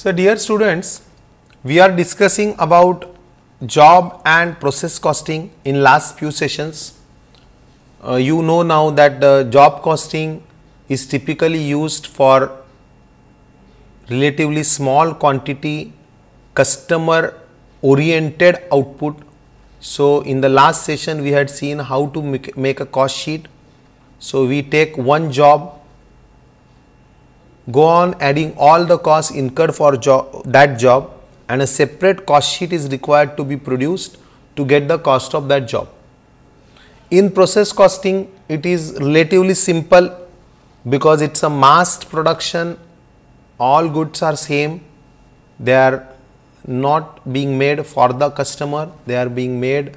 So, dear students, we are discussing about job and process costing in last few sessions. Uh, you know now that the job costing is typically used for relatively small quantity customer oriented output. So, in the last session we had seen how to make, make a cost sheet. So, we take one job Go on adding all the costs incurred for that job and a separate cost sheet is required to be produced to get the cost of that job. In process costing, it is relatively simple because it's a mass production, all goods are same, they are not being made for the customer, they are being made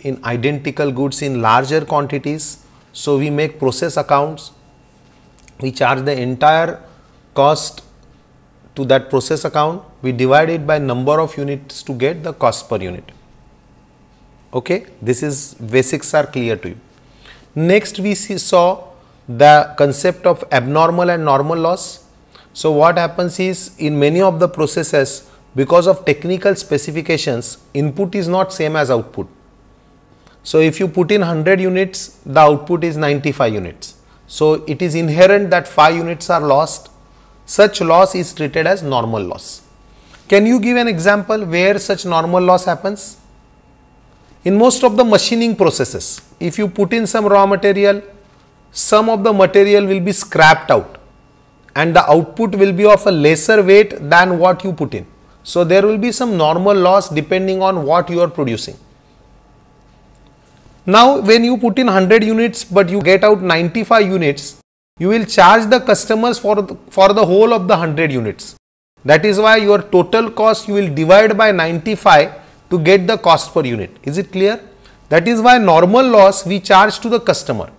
in identical goods in larger quantities. So, we make process accounts, we charge the entire cost to that process account, we divide it by number of units to get the cost per unit. Okay, this is basics are clear to you. Next, we see, saw the concept of abnormal and normal loss. So, what happens is in many of the processes because of technical specifications input is not same as output. So, if you put in 100 units the output is 95 units. So, it is inherent that 5 units are lost such loss is treated as normal loss. Can you give an example where such normal loss happens? In most of the machining processes, if you put in some raw material, some of the material will be scrapped out and the output will be of a lesser weight than what you put in. So there will be some normal loss depending on what you are producing. Now when you put in 100 units but you get out 95 units, you will charge the customers for the, for the whole of the 100 units. That is why your total cost you will divide by 95 to get the cost per unit. Is it clear? That is why normal loss we charge to the customer.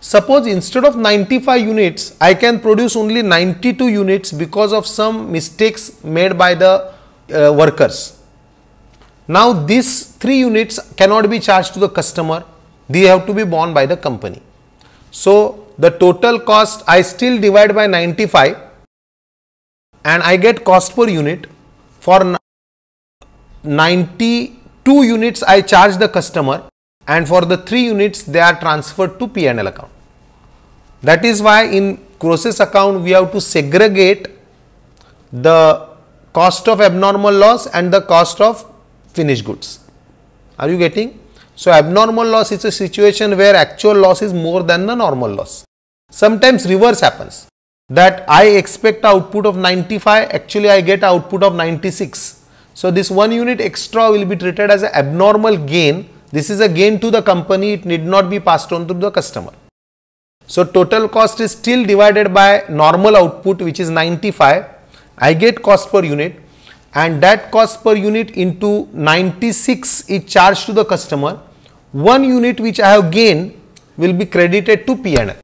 Suppose instead of 95 units, I can produce only 92 units because of some mistakes made by the uh, workers. Now, these 3 units cannot be charged to the customer, they have to be borne by the company. So the total cost I still divide by 95 and I get cost per unit for 92 units I charge the customer and for the 3 units they are transferred to P&L account. That is why in Gross's account we have to segregate the cost of abnormal loss and the cost of finished goods. Are you getting? So, abnormal loss is a situation where actual loss is more than the normal loss. Sometimes reverse happens that I expect output of 95, actually I get output of 96. So, this one unit extra will be treated as an abnormal gain. This is a gain to the company, it need not be passed on to the customer. So, total cost is still divided by normal output which is 95. I get cost per unit and that cost per unit into 96 is charged to the customer, one unit which I have gained will be credited to P&L.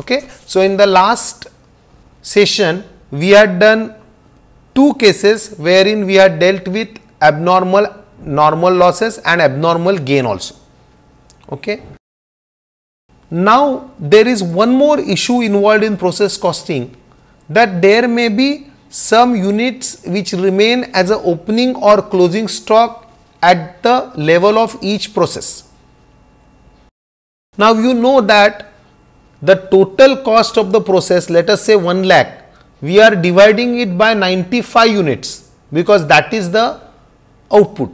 Okay. So, in the last session, we had done two cases wherein we had dealt with abnormal normal losses and abnormal gain also. Okay. Now, there is one more issue involved in process costing that there may be some units which remain as a opening or closing stock at the level of each process. Now you know that the total cost of the process let us say 1 lakh we are dividing it by 95 units because that is the output.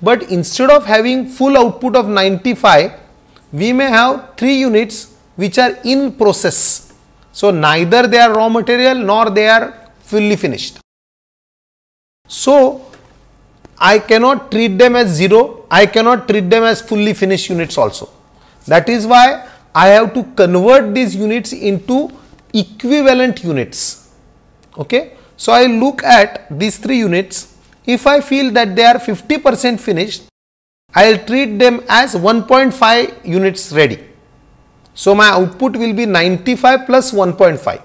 But instead of having full output of 95 we may have 3 units which are in process. So, neither they are raw material nor they are fully finished. So, I cannot treat them as 0, I cannot treat them as fully finished units also. That is why I have to convert these units into equivalent units. Okay? So, I look at these three units. If I feel that they are 50 percent finished, I will treat them as 1.5 units ready. So, my output will be 95 plus 1.5.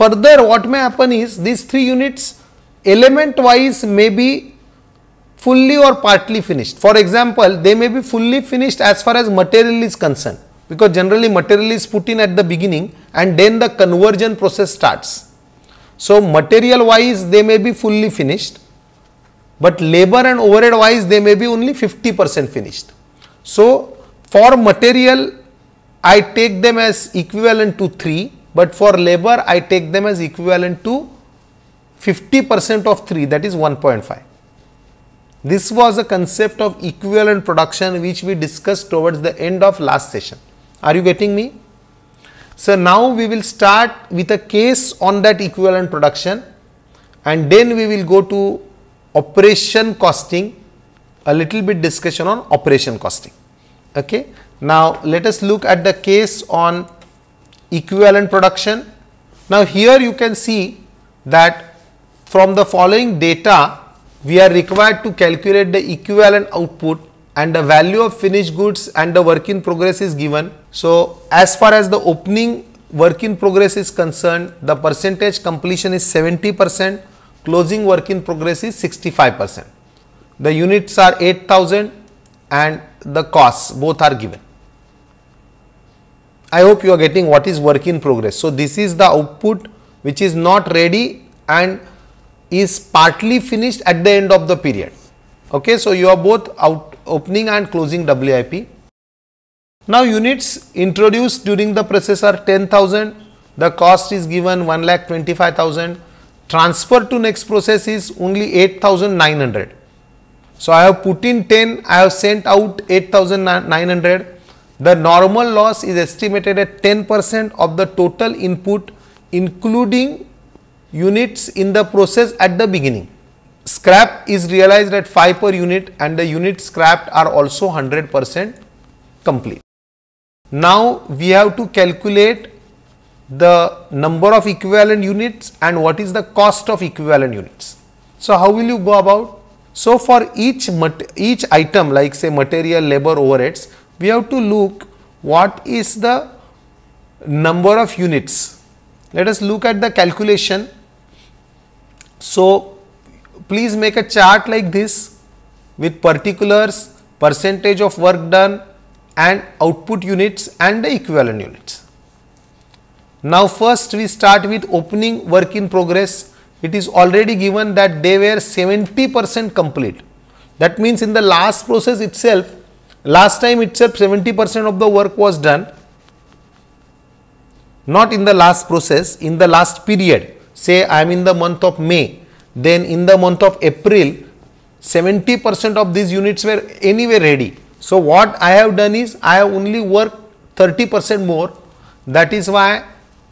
Further what may happen is these three units element wise may be fully or partly finished. For example, they may be fully finished as far as material is concerned because generally material is put in at the beginning and then the conversion process starts. So, material wise they may be fully finished, but labor and overhead wise they may be only 50 percent finished. So, for material I take them as equivalent to 3 but for labor I take them as equivalent to 50% of 3 that is 1.5. This was a concept of equivalent production which we discussed towards the end of last session. Are you getting me? So, now we will start with a case on that equivalent production and then we will go to operation costing, a little bit discussion on operation costing. Okay. Now, let us look at the case on equivalent production. Now, here you can see that from the following data, we are required to calculate the equivalent output and the value of finished goods and the work in progress is given. So, as far as the opening work in progress is concerned, the percentage completion is 70 percent, closing work in progress is 65 percent. The units are 8000 and the costs both are given. I hope you are getting what is work in progress. So, this is the output which is not ready and is partly finished at the end of the period. Okay, so you are both out opening and closing WIP. Now units introduced during the process are 10,000, the cost is given 1 lakh 25,000, transfer to next process is only 8,900. So I have put in 10, I have sent out 8,900 the normal loss is estimated at 10 percent of the total input including units in the process at the beginning. Scrap is realized at 5 per unit and the units scrapped are also 100 percent complete. Now, we have to calculate the number of equivalent units and what is the cost of equivalent units. So, how will you go about? So, for each, each item like say material, labor, overheads, we have to look what is the number of units. Let us look at the calculation. So, please make a chart like this with particulars, percentage of work done and output units and the equivalent units. Now, first we start with opening work in progress. It is already given that they were 70 percent complete. That means, in the last process itself Last time itself 70% of the work was done, not in the last process, in the last period. Say I am in the month of May, then in the month of April, 70% of these units were anyway ready. So, what I have done is I have only worked 30% more. That is why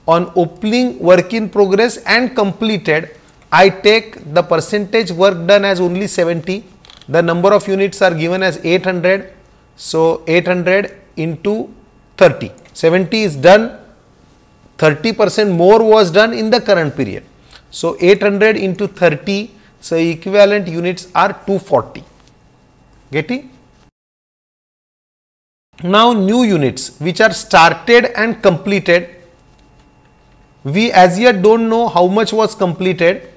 on opening work in progress and completed, I take the percentage work done as only 70. The number of units are given as 800 so, 800 into 30, 70 is done, 30 percent more was done in the current period. So, 800 into 30, so equivalent units are 240, getting? Now, new units which are started and completed, we as yet do not know how much was completed,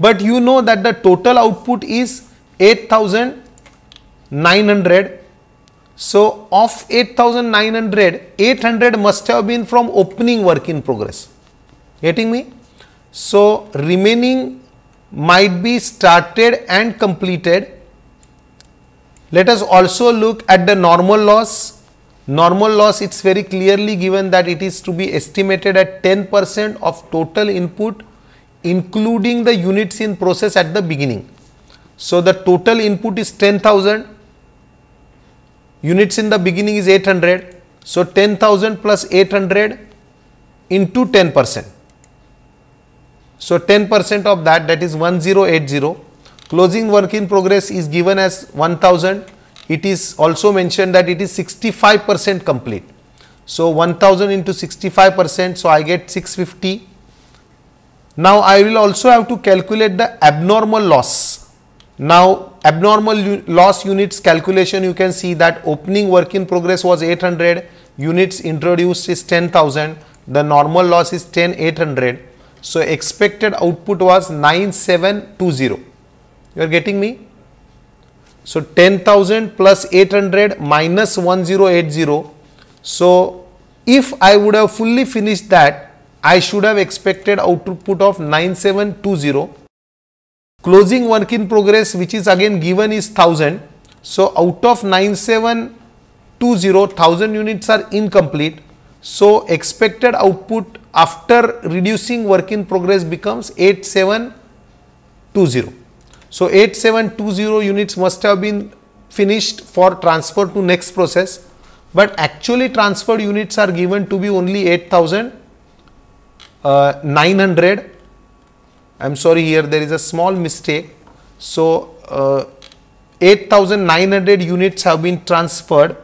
but you know that the total output is 8900 so of 8900, 800 must have been from opening work in progress. Getting me? So remaining might be started and completed. Let us also look at the normal loss. Normal loss it's very clearly given that it is to be estimated at 10% of total input including the units in process at the beginning. So the total input is 10,000 units in the beginning is 800 so 10000 plus 800 into 10 percent so 10 percent of that that is 1080 closing work in progress is given as 1000 it is also mentioned that it is 65 percent complete so 1000 into 65 percent so I get 650 now I will also have to calculate the abnormal loss now abnormal loss units calculation you can see that opening work in progress was 800 units introduced is 10000 the normal loss is 10 800 so expected output was 9720 you are getting me so 10000 plus 800 minus 1080 so if i would have fully finished that i should have expected output of 9720 Closing work in progress which is again given is 1000. So, out of 9720, 1000 units are incomplete. So, expected output after reducing work in progress becomes 8720. So, 8720 units must have been finished for transfer to next process, but actually transferred units are given to be only 8900 uh, I am sorry here there is a small mistake. So, uh, 8900 units have been transferred.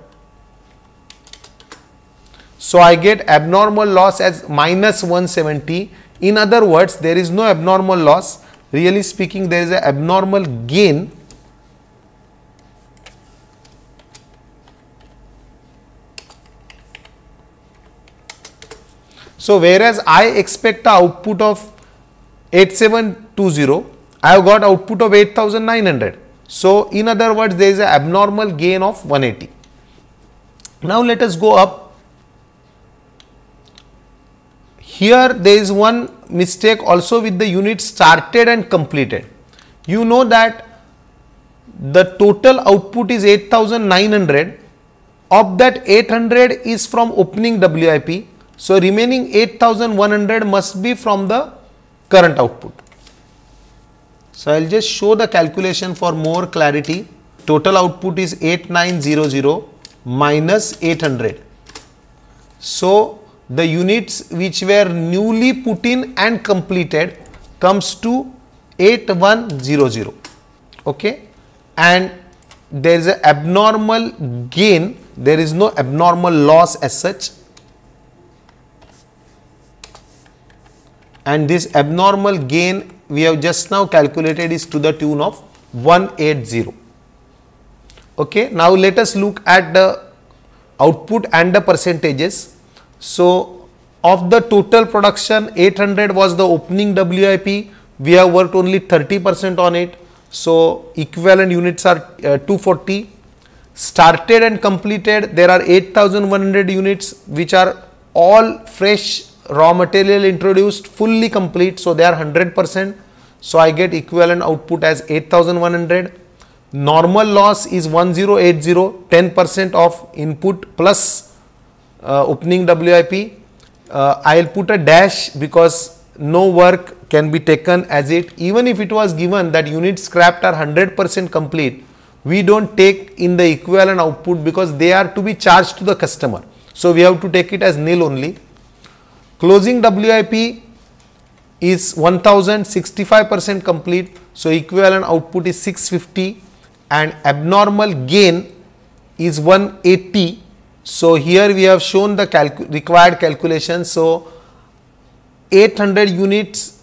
So, I get abnormal loss as minus 170. In other words, there is no abnormal loss. Really speaking, there is an abnormal gain. So, whereas I expect the output of 8720, I have got output of 8900. So, in other words, there is an abnormal gain of 180. Now, let us go up. Here, there is one mistake also with the unit started and completed. You know that the total output is 8900 of that 800 is from opening WIP. So, remaining 8100 must be from the current output. So, I will just show the calculation for more clarity. Total output is 8900 minus 800. So, the units which were newly put in and completed comes to 8100. Okay. And there is an abnormal gain, there is no abnormal loss as such and this abnormal gain we have just now calculated is to the tune of 180. Okay. Now, let us look at the output and the percentages. So, of the total production 800 was the opening WIP, we have worked only 30 percent on it. So, equivalent units are uh, 240. Started and completed there are 8100 units which are all fresh raw material introduced fully complete so they are 100% so I get equivalent output as 8100 normal loss is 1080 10% of input plus uh, opening WIP uh, I'll put a dash because no work can be taken as it even if it was given that units scrapped are 100% complete we don't take in the equivalent output because they are to be charged to the customer so we have to take it as nil only Closing WIP is 1065% complete. So, equivalent output is 650 and abnormal gain is 180. So, here we have shown the required calculation. So, 800 units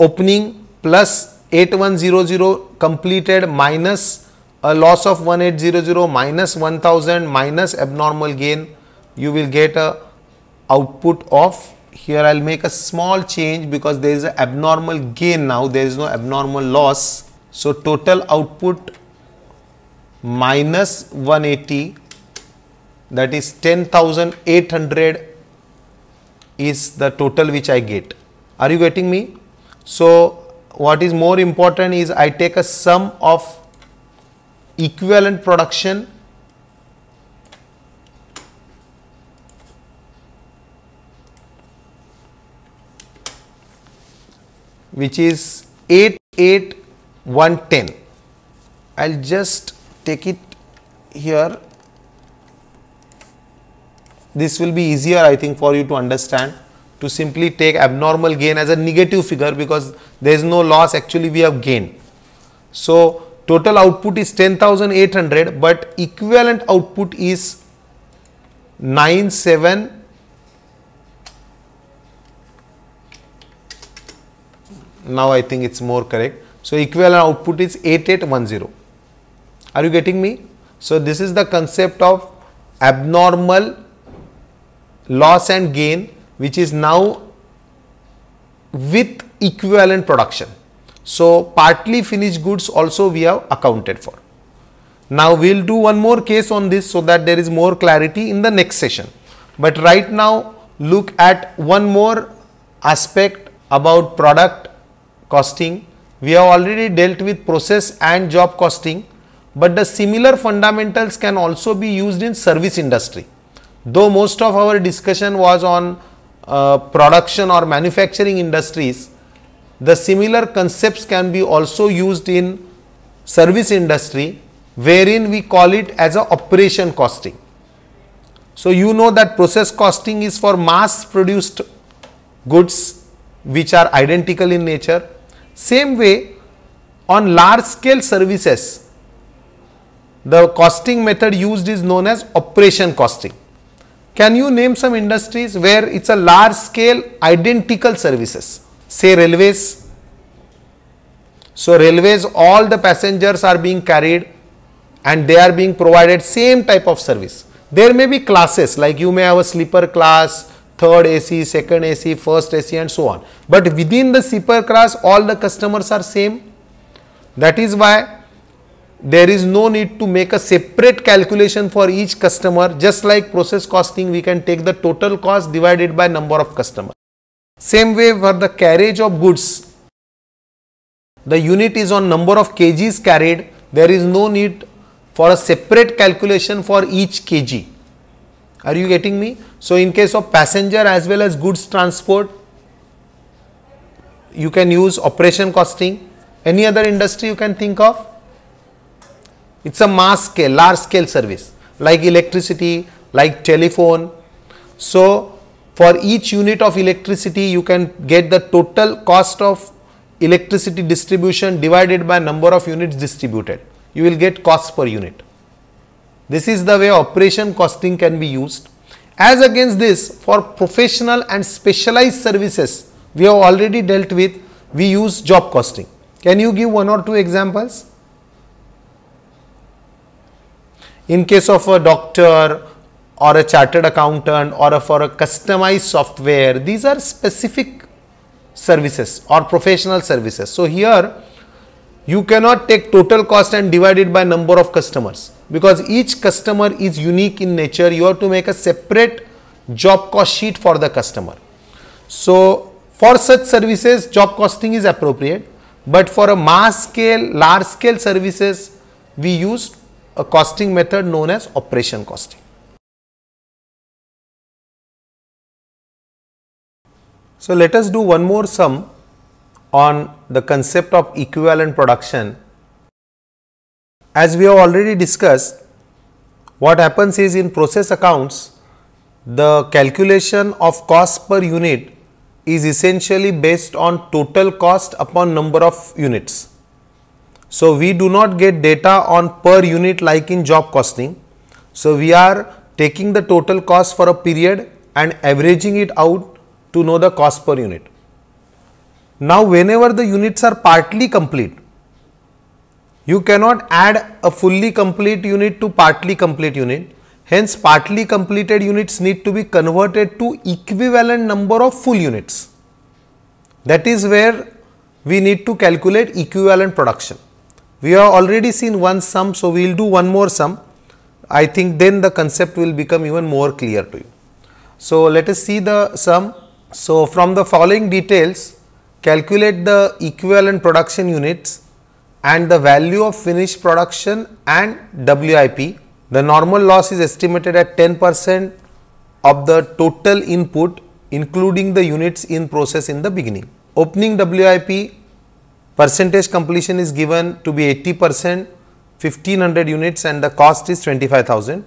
opening plus 8100 completed minus a loss of 1800 minus 1000 minus abnormal gain you will get a output of here I'll make a small change because there is an abnormal gain now there is no abnormal loss so total output minus 180 that is 10,800 is the total which I get are you getting me so what is more important is I take a sum of equivalent production which is 88110. I will just take it here. This will be easier I think for you to understand to simply take abnormal gain as a negative figure because there is no loss actually we have gain. So, total output is 10800 but equivalent output is 97 now I think it's more correct. So, equivalent output is 8810. Are you getting me? So, this is the concept of abnormal loss and gain which is now with equivalent production. So, partly finished goods also we have accounted for. Now, we will do one more case on this so that there is more clarity in the next session. But right now, look at one more aspect about product costing. We have already dealt with process and job costing, but the similar fundamentals can also be used in service industry. Though most of our discussion was on uh, production or manufacturing industries, the similar concepts can be also used in service industry wherein we call it as a operation costing. So, you know that process costing is for mass produced goods which are identical in nature same way on large scale services, the costing method used is known as operation costing. Can you name some industries where it's a large scale identical services? Say railways. So railways all the passengers are being carried and they are being provided same type of service. There may be classes like you may have a sleeper class, third AC, second AC, first AC and so on. But within the zipper class all the customers are same. That is why there is no need to make a separate calculation for each customer just like process costing we can take the total cost divided by number of customers. Same way for the carriage of goods, the unit is on number of kgs carried, there is no need for a separate calculation for each kg are you getting me? So, in case of passenger as well as goods transport, you can use operation costing. Any other industry you can think of? It is a mass scale, large scale service like electricity, like telephone. So, for each unit of electricity, you can get the total cost of electricity distribution divided by number of units distributed. You will get cost per unit. This is the way operation costing can be used. As against this, for professional and specialized services, we have already dealt with, we use job costing. Can you give one or two examples? In case of a doctor or a chartered accountant or for a customized software, these are specific services or professional services. So, here you cannot take total cost and divide it by number of customers because each customer is unique in nature you have to make a separate job cost sheet for the customer so for such services job costing is appropriate but for a mass scale large scale services we used a costing method known as operation costing so let us do one more sum on the concept of equivalent production. As we have already discussed, what happens is in process accounts, the calculation of cost per unit is essentially based on total cost upon number of units. So, we do not get data on per unit like in job costing. So, we are taking the total cost for a period and averaging it out to know the cost per unit. Now, whenever the units are partly complete, you cannot add a fully complete unit to partly complete unit. Hence, partly completed units need to be converted to equivalent number of full units. That is where we need to calculate equivalent production. We have already seen one sum, so we will do one more sum. I think then the concept will become even more clear to you. So, let us see the sum. So, from the following details, calculate the equivalent production units and the value of finished production and WIP. The normal loss is estimated at 10 percent of the total input including the units in process in the beginning. Opening WIP percentage completion is given to be 80 percent 1500 units and the cost is 25,000.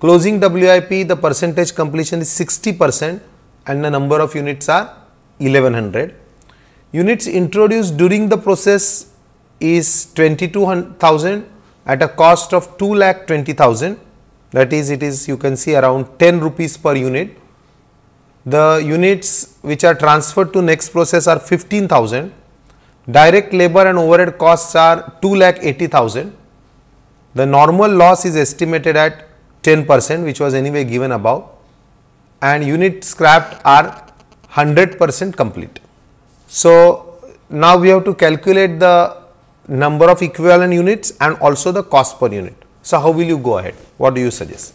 Closing WIP the percentage completion is 60 percent and the number of units are 1100. Units introduced during the process is 22,000 at a cost of 2 lakh 20,000 that is it is you can see around 10 rupees per unit. The units which are transferred to next process are 15,000, direct labor and overhead costs are 2 lakh 80,000. The normal loss is estimated at 10 percent which was anyway given above and units scrapped are 100 percent complete. So, now we have to calculate the number of equivalent units and also the cost per unit. So, how will you go ahead? What do you suggest?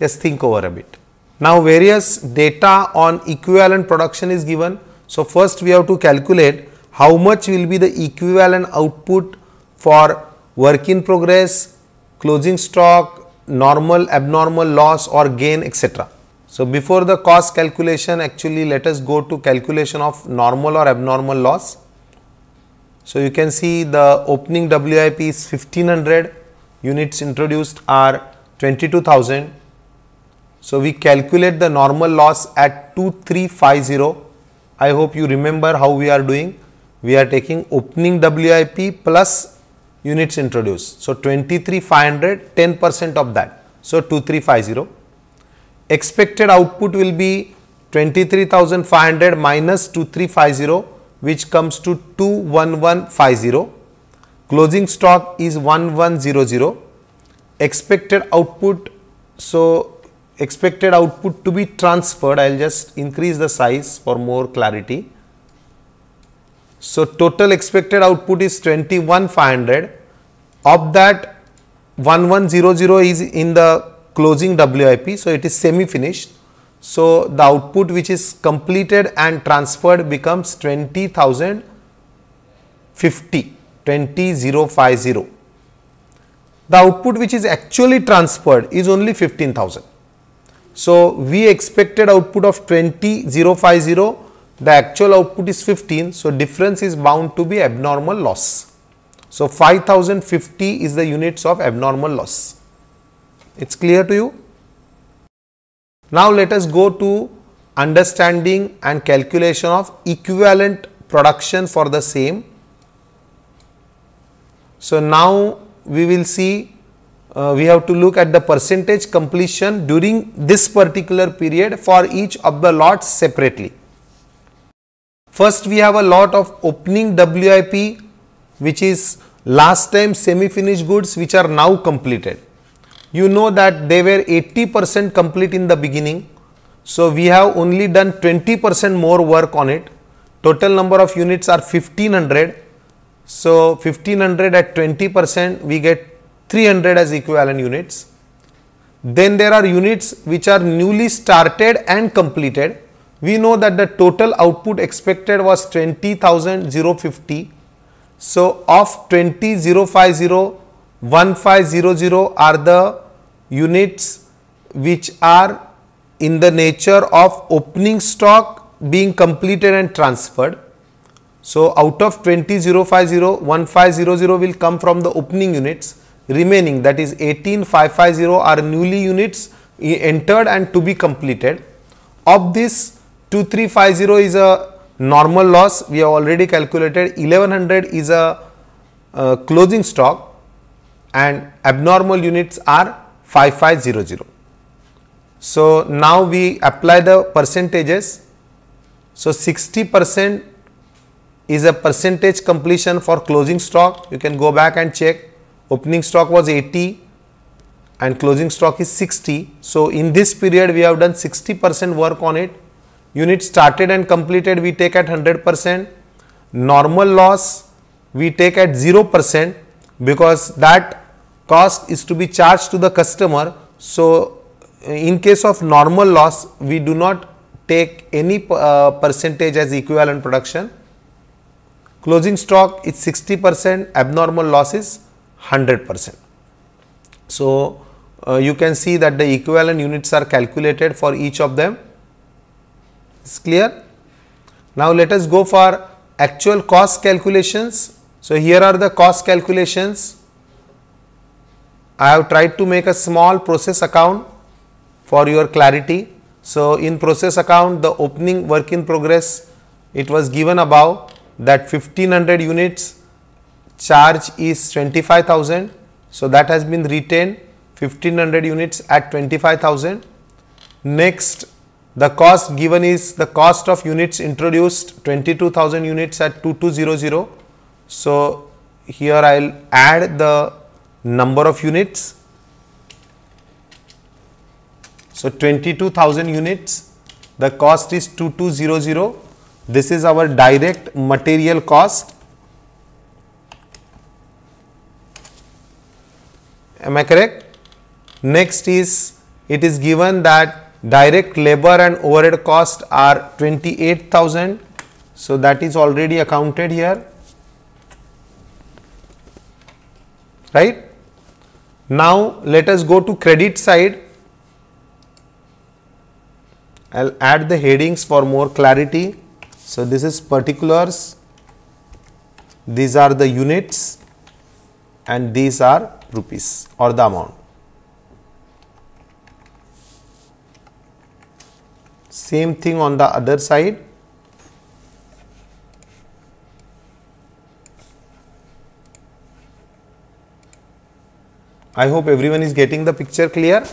Just think over a bit. Now, various data on equivalent production is given. So, first we have to calculate how much will be the equivalent output for work in progress, closing stock, normal, abnormal loss or gain etc. So, before the cost calculation actually let us go to calculation of normal or abnormal loss. So, you can see the opening WIP is 1500 units introduced are 22,000. So, we calculate the normal loss at 2350. I hope you remember how we are doing. We are taking opening WIP plus units introduced. So, 23,500, 10 percent of that. So, 2350 expected output will be 23,500 minus 2350 which comes to 21150. Closing stock is 1100. Expected output, so expected output to be transferred, I will just increase the size for more clarity. So, total expected output is 21500. Of that 1100 is in the closing WIP. So, it is semi finished. So, the output which is completed and transferred becomes 20,050, 20,050. The output which is actually transferred is only 15,000. So, we expected output of 20,050, the actual output is 15. So, difference is bound to be abnormal loss. So, 5050 is the units of abnormal loss. It's clear to you? Now let us go to understanding and calculation of equivalent production for the same. So now we will see uh, we have to look at the percentage completion during this particular period for each of the lots separately. First we have a lot of opening WIP which is last time semi finished goods which are now completed you know that they were 80% complete in the beginning. So, we have only done 20% more work on it. Total number of units are 1500. So, 1500 at 20% we get 300 as equivalent units. Then there are units which are newly started and completed. We know that the total output expected was 20,050. So, of 20,050 1500 are the units which are in the nature of opening stock being completed and transferred. So, out of 20050, 1500 will come from the opening units remaining that is 18550 are newly units entered and to be completed. Of this 2350 is a normal loss we have already calculated 1100 is a uh, closing stock and abnormal units are 5500. So, now we apply the percentages. So, 60 percent is a percentage completion for closing stock. You can go back and check opening stock was 80 and closing stock is 60. So, in this period we have done 60 percent work on it. Unit started and completed we take at 100 percent. Normal loss we take at 0 percent because that cost is to be charged to the customer. So, in case of normal loss, we do not take any uh, percentage as equivalent production. Closing stock is 60 percent, abnormal loss is 100 percent. So, uh, you can see that the equivalent units are calculated for each of them. Is clear? Now, let us go for actual cost calculations. So, here are the cost calculations I have tried to make a small process account for your clarity. So, in process account the opening work in progress it was given above that 1500 units charge is 25,000. So, that has been retained 1500 units at 25,000. Next the cost given is the cost of units introduced 22,000 units at 2200. So, here I will add the number of units. So 22,000 units, the cost is 2200. This is our direct material cost. Am I correct? Next is, it is given that direct labor and overhead cost are 28,000. So that is already accounted here, right? Now, let us go to credit side. I will add the headings for more clarity. So, this is particulars, these are the units and these are rupees or the amount. Same thing on the other side. I hope everyone is getting the picture clear.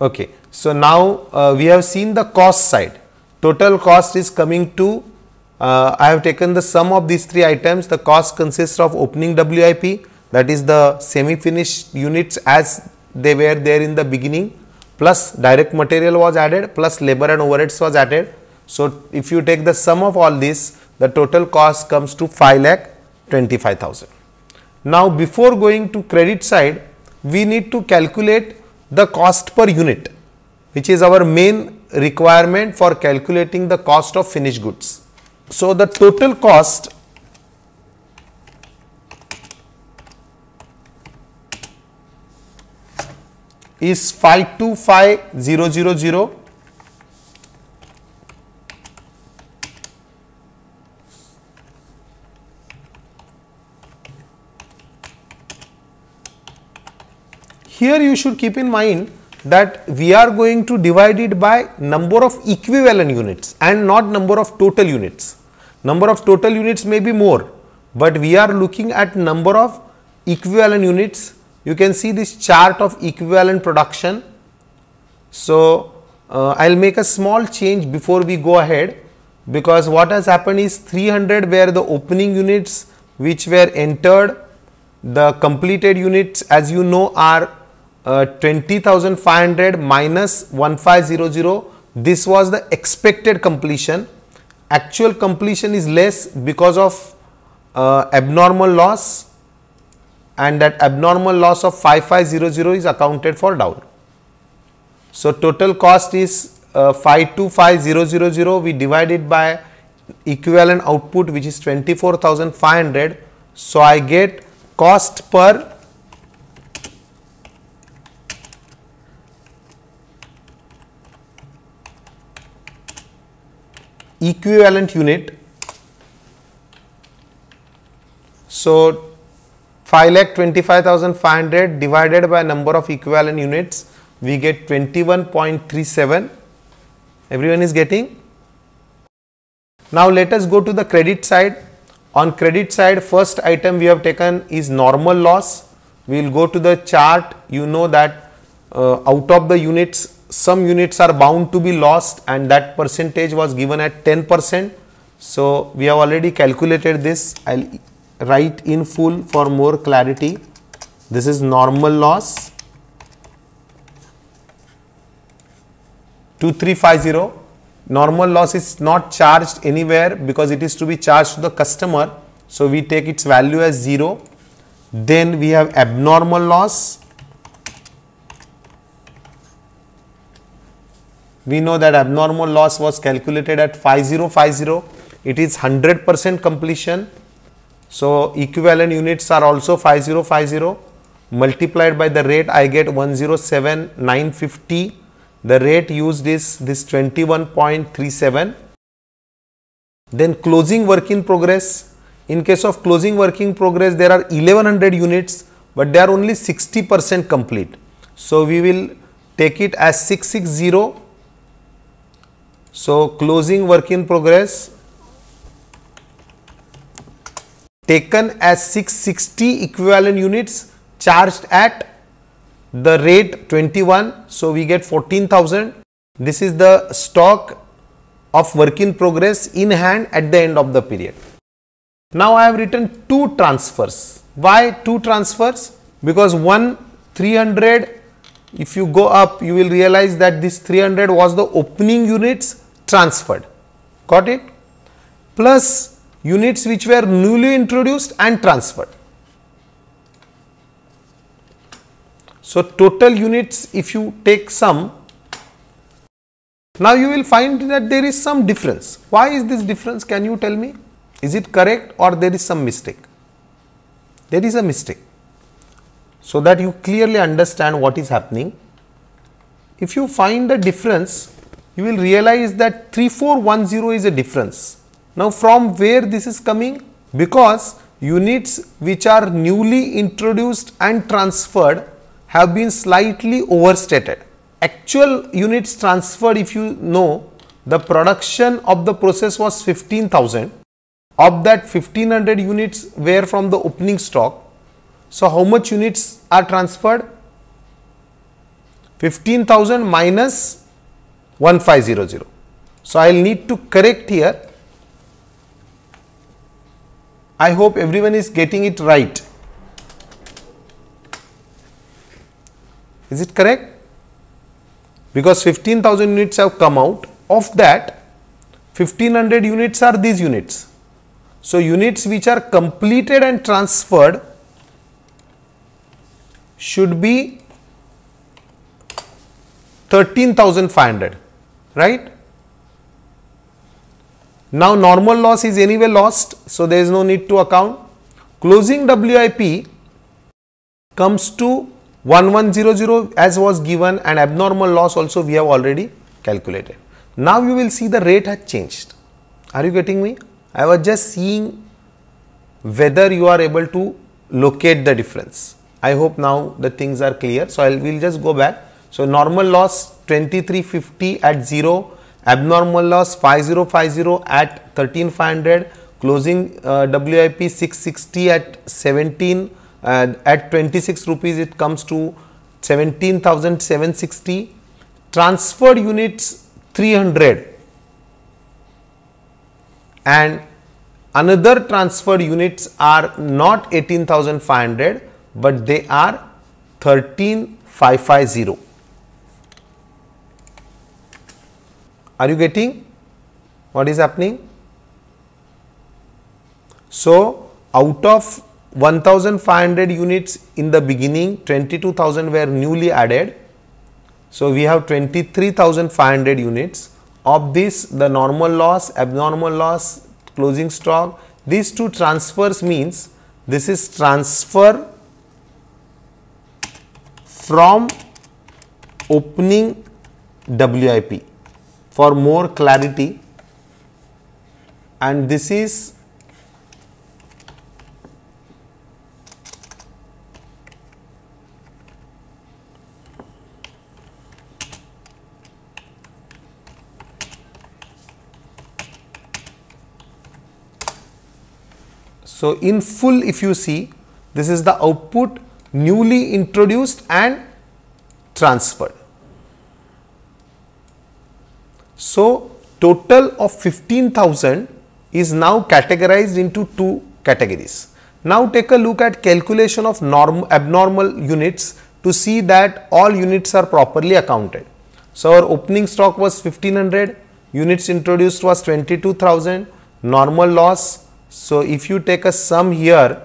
Okay, so now uh, we have seen the cost side. Total cost is coming to, uh, I have taken the sum of these three items. The cost consists of opening WIP, that is the semi-finished units as they were there in the beginning, plus direct material was added, plus labor and overheads was added. So, if you take the sum of all this, the total cost comes to 5 lakh 25,000. Now before going to credit side, we need to calculate the cost per unit which is our main requirement for calculating the cost of finished goods. So the total cost is 525000 Here you should keep in mind that we are going to divide it by number of equivalent units and not number of total units. Number of total units may be more, but we are looking at number of equivalent units. You can see this chart of equivalent production. So, uh, I will make a small change before we go ahead because what has happened is 300 were the opening units which were entered. The completed units as you know are uh, 20,500 minus 1500 this was the expected completion actual completion is less because of uh, abnormal loss and that abnormal loss of 5500 is accounted for down. So, total cost is uh, 525000 we divide it by equivalent output which is 24500. So, I get cost per equivalent unit. So, 5 lakh 25,500 divided by number of equivalent units, we get 21.37. Everyone is getting? Now, let us go to the credit side. On credit side, first item we have taken is normal loss. We will go to the chart. You know that uh, out of the units some units are bound to be lost and that percentage was given at 10%. So we have already calculated this. I'll write in full for more clarity. This is normal loss 2350. Normal loss is not charged anywhere because it is to be charged to the customer. So we take its value as 0. Then we have abnormal loss we know that abnormal loss was calculated at 5050 it is 100% completion so equivalent units are also 5050 multiplied by the rate I get 107950 the rate used is this 21.37 then closing work in progress in case of closing working progress there are 1100 units but they are only 60 percent complete so we will take it as 660 so, closing work in progress taken as 660 equivalent units charged at the rate 21. So, we get 14,000. This is the stock of work in progress in hand at the end of the period. Now, I have written two transfers. Why two transfers? Because one 300 if you go up you will realize that this 300 was the opening units transferred. Got it? Plus units which were newly introduced and transferred. So, total units if you take sum, now you will find that there is some difference. Why is this difference? Can you tell me? Is it correct or there is some mistake? There is a mistake. So that you clearly understand what is happening. If you find the difference you will realize that 3410 is a difference. Now, from where this is coming? Because units which are newly introduced and transferred have been slightly overstated. Actual units transferred if you know the production of the process was 15,000. Of that 1500 units were from the opening stock. So, how much units are transferred? 15,000 minus 1500. So, I will need to correct here. I hope everyone is getting it right. Is it correct? Because 15,000 units have come out. Of that, 1500 units are these units. So, units which are completed and transferred should be 13,500 right? Now normal loss is anyway lost, so there is no need to account. Closing WIP comes to 1100 as was given and abnormal loss also we have already calculated. Now you will see the rate has changed. Are you getting me? I was just seeing whether you are able to locate the difference. I hope now the things are clear. So, I will will just go back so normal loss 2350 at 0, abnormal loss 5050 at 13500, closing uh, WIP 660 at 17, uh, at 26 rupees it comes to 17,760, transferred units 300 and another transferred units are not 18,500 but they are 13550. Are you getting what is happening? So, out of 1500 units in the beginning, 22,000 were newly added. So, we have 23,500 units. Of this, the normal loss, abnormal loss, closing stock, these two transfers means this is transfer from opening WIP for more clarity and this is So, in full if you see this is the output newly introduced and transferred. So, total of 15,000 is now categorized into two categories. Now take a look at calculation of norm abnormal units to see that all units are properly accounted. So our opening stock was 1500, units introduced was 22,000, normal loss. So if you take a sum here,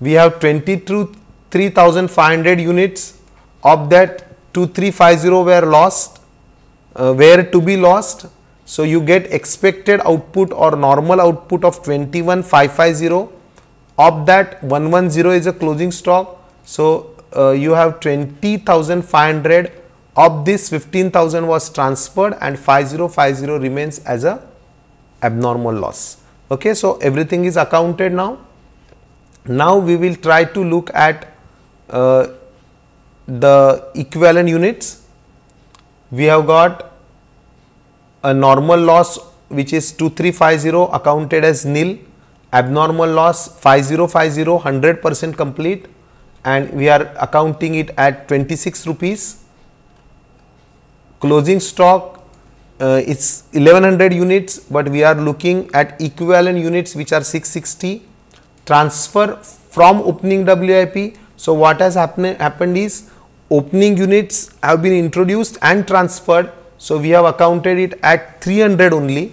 we have 23,500 units of that 2350 were lost, uh, were to be lost. So, you get expected output or normal output of 21550. Of that 110 is a closing stock. So, uh, you have 20,500 of this 15,000 was transferred and 5050 remains as a abnormal loss. Okay, so everything is accounted now. Now we will try to look at uh, the equivalent units. We have got a normal loss which is 2350 accounted as nil, abnormal loss 5050 100 percent complete and we are accounting it at 26 rupees. Closing stock uh, it's 1100 units, but we are looking at equivalent units which are 660 transfer from opening WIP. So, what has happened is opening units have been introduced and transferred. So, we have accounted it at 300 only.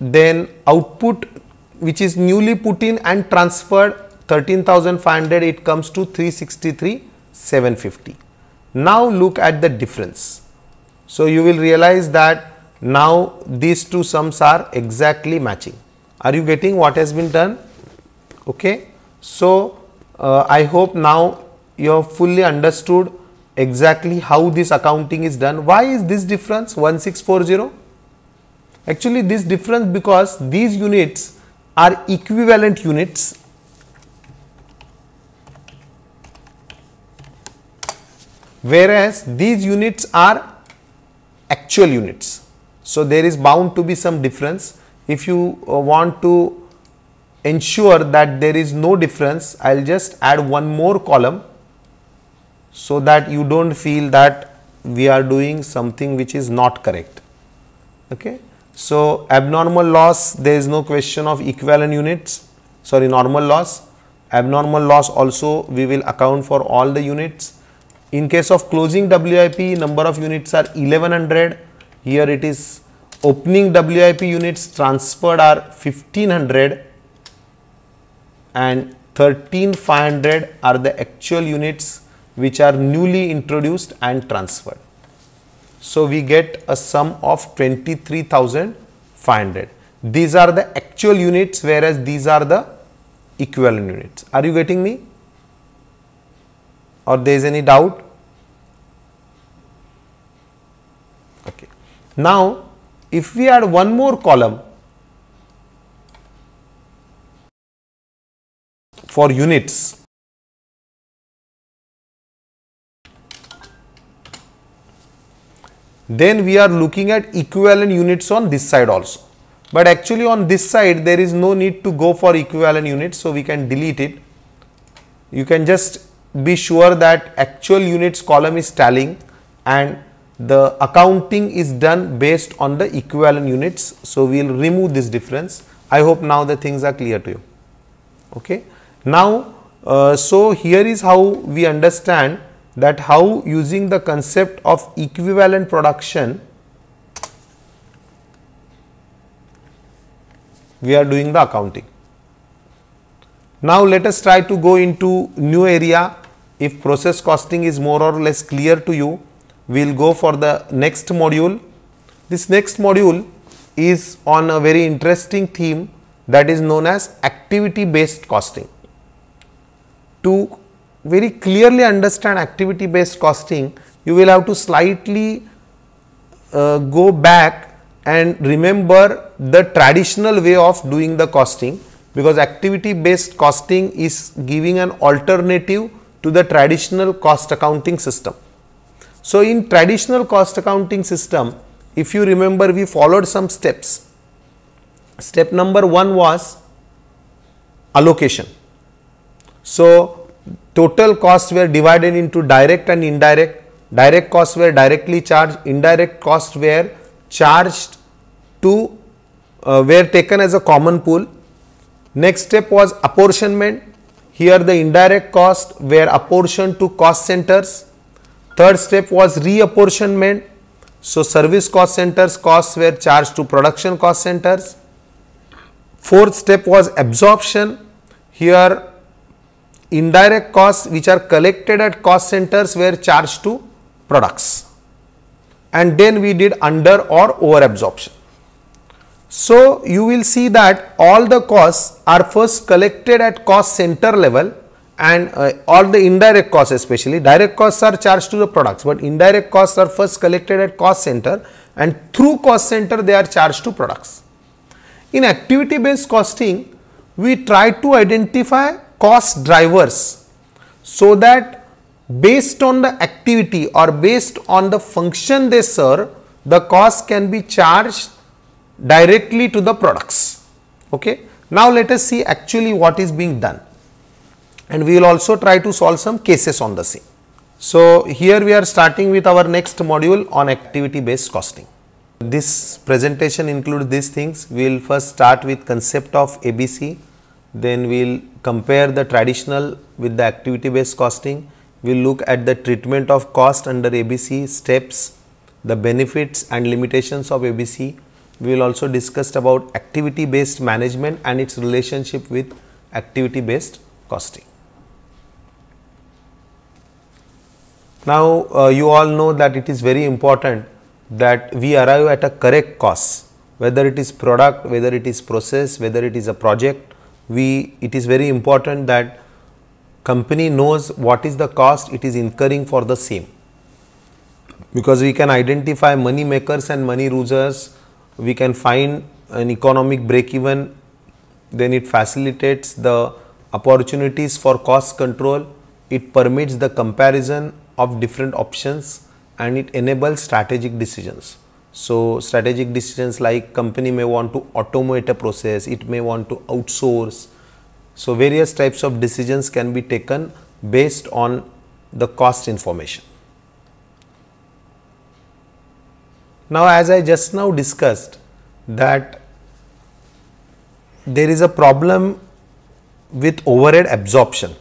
Then output which is newly put in and transferred 13,500 it comes to 363 750. Now look at the difference. So, you will realize that now these two sums are exactly matching. Are you getting what has been done? Okay. So, uh, I hope now you have fully understood exactly how this accounting is done. Why is this difference 1640? Actually this difference because these units are equivalent units. Whereas these units are actual units. So there is bound to be some difference. If you uh, want to ensure that there is no difference, I will just add one more column so that you don't feel that we are doing something which is not correct okay so abnormal loss there is no question of equivalent units sorry normal loss abnormal loss also we will account for all the units in case of closing wip number of units are 1100 here it is opening wip units transferred are 1500 and 13500 are the actual units which are newly introduced and transferred. So we get a sum of 23,500. These are the actual units whereas these are the equivalent units. Are you getting me? Or there is any doubt? Okay. Now if we add one more column for units then we are looking at equivalent units on this side also. But actually on this side there is no need to go for equivalent units so we can delete it. You can just be sure that actual units column is tallying and the accounting is done based on the equivalent units. So, we will remove this difference. I hope now the things are clear to you. Okay. Now, uh, so here is how we understand that how using the concept of equivalent production we are doing the accounting. Now, let us try to go into new area if process costing is more or less clear to you we will go for the next module. This next module is on a very interesting theme that is known as activity based costing. To very clearly understand activity based costing, you will have to slightly uh, go back and remember the traditional way of doing the costing because activity based costing is giving an alternative to the traditional cost accounting system. So, in traditional cost accounting system, if you remember we followed some steps. Step number 1 was allocation. So, total costs were divided into direct and indirect. Direct costs were directly charged, indirect costs were charged to uh, were taken as a common pool. Next step was apportionment. Here the indirect costs were apportioned to cost centers. Third step was reapportionment. So, service cost centers costs were charged to production cost centers. Fourth step was absorption. Here indirect costs which are collected at cost centers were charged to products and then we did under or over absorption. So, you will see that all the costs are first collected at cost center level and uh, all the indirect costs especially direct costs are charged to the products, but indirect costs are first collected at cost center and through cost center they are charged to products. In activity based costing, we try to identify cost drivers so that based on the activity or based on the function they serve, the cost can be charged directly to the products. Okay. Now, let us see actually what is being done and we will also try to solve some cases on the same. So, here we are starting with our next module on activity based costing. This presentation includes these things. We will first start with concept of ABC then we'll compare the traditional with the activity based costing. We'll look at the treatment of cost under ABC steps, the benefits and limitations of ABC. We will also discuss about activity based management and its relationship with activity based costing. Now, uh, you all know that it is very important that we arrive at a correct cost, whether it is product, whether it is process, whether it is a project we it is very important that company knows what is the cost it is incurring for the same because we can identify money makers and money losers we can find an economic break even then it facilitates the opportunities for cost control it permits the comparison of different options and it enables strategic decisions so strategic decisions like company may want to automate a process, it may want to outsource. So various types of decisions can be taken based on the cost information. Now as I just now discussed that there is a problem with overhead absorption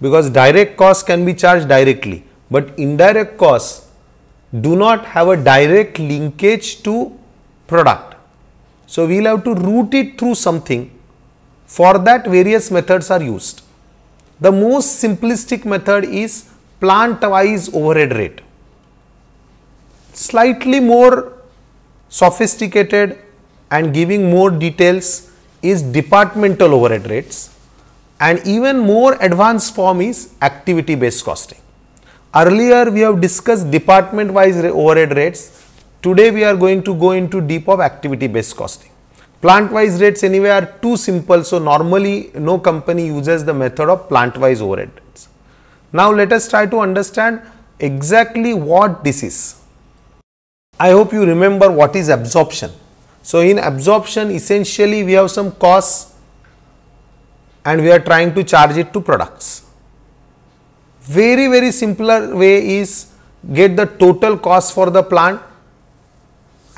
because direct costs can be charged directly, but indirect costs do not have a direct linkage to product. So, we will have to route it through something for that various methods are used. The most simplistic method is plant wise overhead rate. Slightly more sophisticated and giving more details is departmental overhead rates and even more advanced form is activity based costing. Earlier we have discussed department wise overhead rates. Today we are going to go into deep of activity based costing. Plant wise rates anyway are too simple. So normally no company uses the method of plant wise overhead rates. Now let us try to understand exactly what this is. I hope you remember what is absorption. So in absorption essentially we have some costs and we are trying to charge it to products very, very simpler way is get the total cost for the plant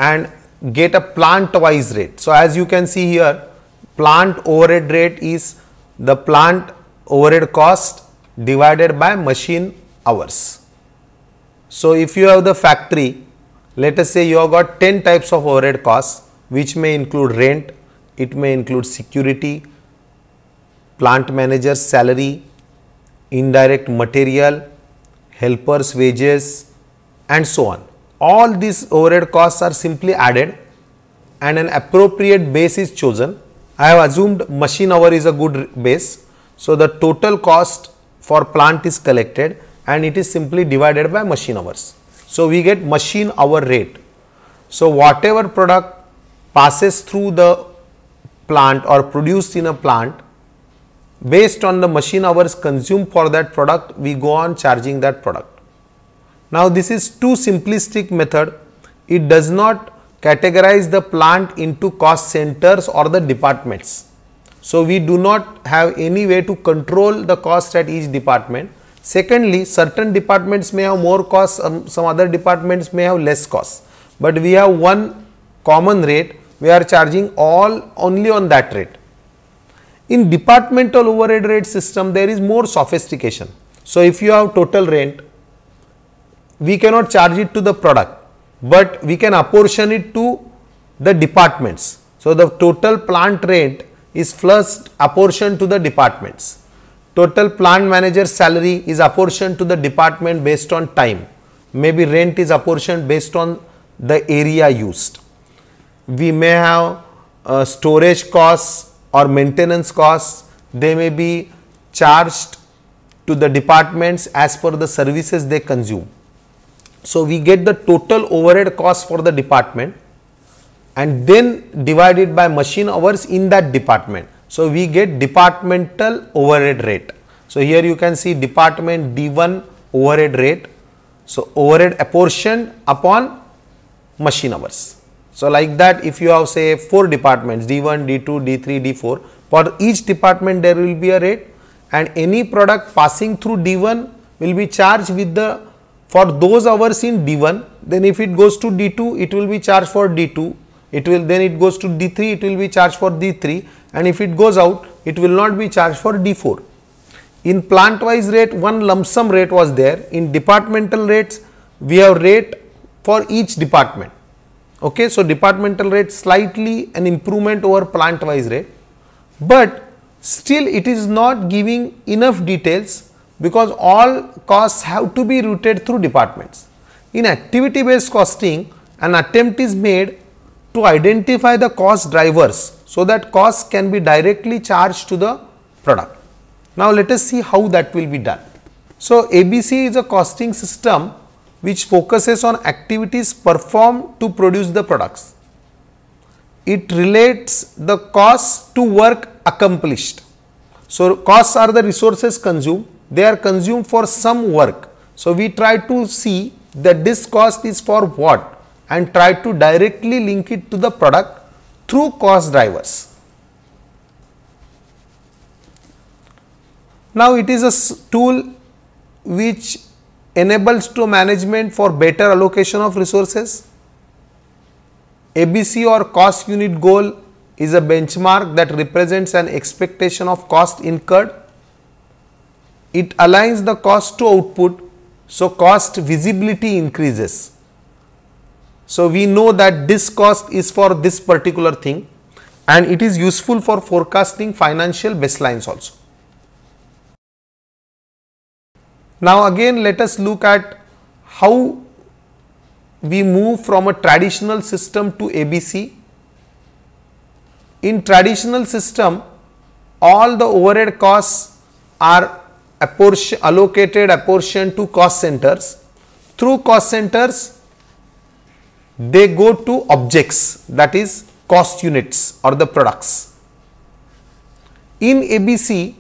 and get a plant wise rate. So, as you can see here plant overhead rate is the plant overhead cost divided by machine hours. So, if you have the factory let us say you have got 10 types of overhead costs which may include rent, it may include security, plant manager salary, indirect material, helpers wages and so on. All these overhead costs are simply added and an appropriate base is chosen. I have assumed machine hour is a good base. So, the total cost for plant is collected and it is simply divided by machine hours. So, we get machine hour rate. So, whatever product passes through the plant or produced in a plant based on the machine hours consumed for that product we go on charging that product. Now this is too simplistic method it does not categorize the plant into cost centers or the departments. So we do not have any way to control the cost at each department. Secondly, certain departments may have more costs, um, some other departments may have less costs, but we have one common rate, we are charging all only on that rate. In departmental overhead rate system, there is more sophistication. So, if you have total rent, we cannot charge it to the product, but we can apportion it to the departments. So, the total plant rent is first apportioned to the departments. Total plant manager salary is apportioned to the department based on time. Maybe rent is apportioned based on the area used. We may have uh, storage costs or maintenance costs, they may be charged to the departments as per the services they consume. So, we get the total overhead cost for the department and then divided by machine hours in that department. So, we get departmental overhead rate. So, here you can see department D1 overhead rate. So, overhead apportioned upon machine hours. So like that if you have say 4 departments D1, D2, D3, D4 for each department there will be a rate and any product passing through D1 will be charged with the for those hours in D1 then if it goes to D2 it will be charged for D2 it will then it goes to D3 it will be charged for D3 and if it goes out it will not be charged for D4. In plant wise rate one lump sum rate was there in departmental rates we have rate for each department Okay, so departmental rate slightly an improvement over plant wise rate, but still it is not giving enough details because all costs have to be routed through departments. In activity based costing, an attempt is made to identify the cost drivers so that costs can be directly charged to the product. Now, let us see how that will be done. So, ABC is a costing system which focuses on activities performed to produce the products. It relates the costs to work accomplished. So, costs are the resources consumed, they are consumed for some work. So, we try to see that this cost is for what and try to directly link it to the product through cost drivers. Now, it is a tool which enables to management for better allocation of resources. ABC or cost unit goal is a benchmark that represents an expectation of cost incurred. It aligns the cost to output, so cost visibility increases. So, we know that this cost is for this particular thing and it is useful for forecasting financial baselines also. Now again let us look at how we move from a traditional system to ABC. In traditional system, all the overhead costs are apportion, allocated apportioned to cost centers. Through cost centers, they go to objects that is cost units or the products. In ABC,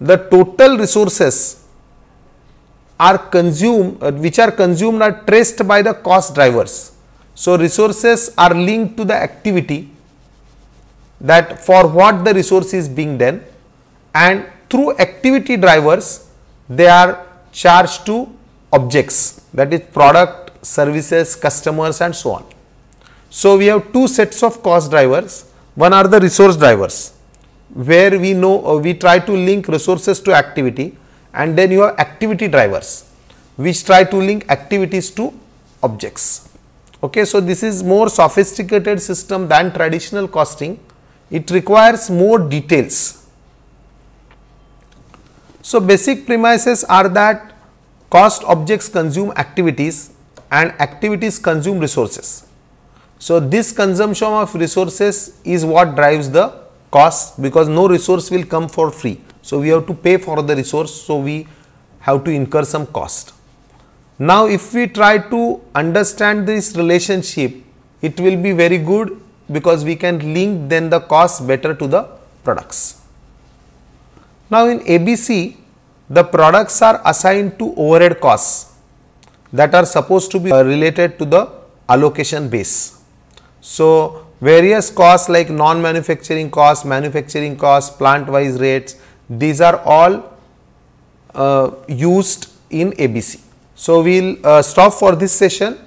the total resources are consumed, uh, which are consumed are traced by the cost drivers. So, resources are linked to the activity that for what the resource is being done and through activity drivers they are charged to objects that is product, services, customers and so on. So, we have two sets of cost drivers, one are the resource drivers where we know uh, we try to link resources to activity and then you have activity drivers which try to link activities to objects. Okay, so this is more sophisticated system than traditional costing. It requires more details. So basic premises are that cost objects consume activities and activities consume resources. So this consumption of resources is what drives the Cost because no resource will come for free. So, we have to pay for the resource. So, we have to incur some cost. Now, if we try to understand this relationship, it will be very good because we can link then the cost better to the products. Now, in ABC, the products are assigned to overhead costs that are supposed to be related to the allocation base. So, various costs like non-manufacturing costs, manufacturing costs, plant wise rates, these are all uh, used in ABC. So, we will uh, stop for this session.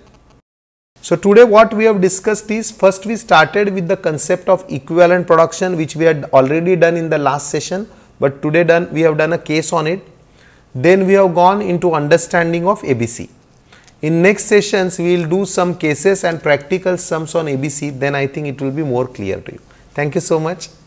So, today what we have discussed is first we started with the concept of equivalent production which we had already done in the last session, but today done we have done a case on it. Then we have gone into understanding of ABC. In next sessions, we will do some cases and practical sums on ABC, then I think it will be more clear to you. Thank you so much.